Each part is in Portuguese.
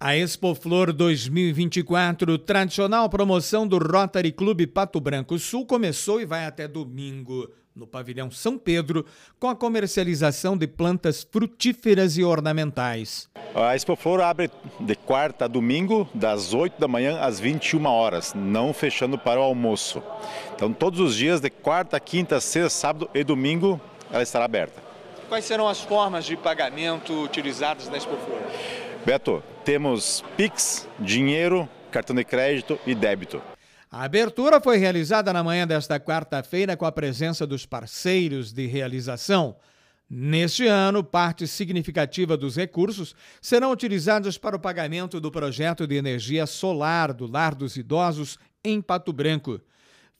A Expo Flor 2024, tradicional promoção do Rotary Clube Pato Branco Sul, começou e vai até domingo no pavilhão São Pedro, com a comercialização de plantas frutíferas e ornamentais. A Expo Flor abre de quarta a domingo, das 8 da manhã às 21 horas, não fechando para o almoço. Então, todos os dias, de quarta, quinta, sexta, sábado e domingo, ela estará aberta. Quais serão as formas de pagamento utilizadas na Expo Flor? Beto, temos Pix, dinheiro, cartão de crédito e débito. A abertura foi realizada na manhã desta quarta-feira com a presença dos parceiros de realização. Neste ano, parte significativa dos recursos serão utilizados para o pagamento do projeto de energia solar do Lar dos Idosos em Pato Branco.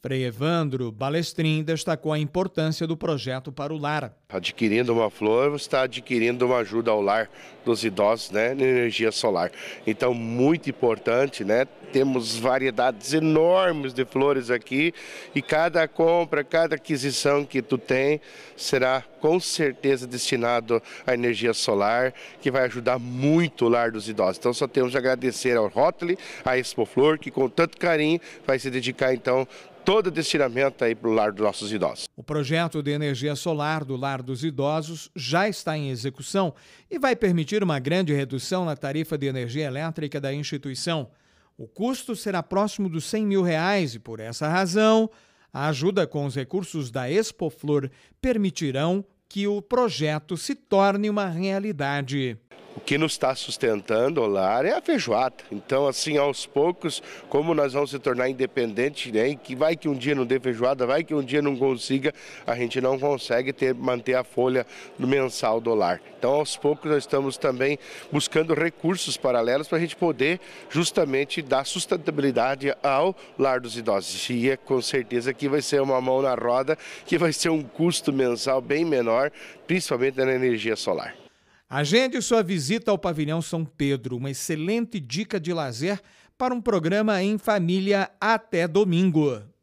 Frei Evandro Balestrin destacou a importância do projeto para o lar. Tá adquirindo uma flor, você está adquirindo uma ajuda ao lar dos idosos, né, na energia solar. Então, muito importante, né? Temos variedades enormes de flores aqui e cada compra, cada aquisição que tu tem será com certeza destinado à energia solar, que vai ajudar muito o lar dos idosos. Então, só temos de agradecer ao Rotley, à Expo Flor, que com tanto carinho vai se dedicar então todo destinamento aí para o lar dos nossos idosos. O projeto de energia solar do lar dos idosos já está em execução e vai permitir uma grande redução na tarifa de energia elétrica da instituição. O custo será próximo dos 100 mil reais e, por essa razão, a ajuda com os recursos da Expoflor permitirão que o projeto se torne uma realidade. O que nos está sustentando o lar é a feijoada. Então, assim, aos poucos, como nós vamos se tornar independente, né? que vai que um dia não dê feijoada, vai que um dia não consiga, a gente não consegue ter, manter a folha mensal do lar. Então, aos poucos, nós estamos também buscando recursos paralelos para a gente poder justamente dar sustentabilidade ao lar dos idosos. E é com certeza que vai ser uma mão na roda, que vai ser um custo mensal bem menor, principalmente na energia solar. Agende sua visita ao Pavilhão São Pedro, uma excelente dica de lazer para um programa em família até domingo.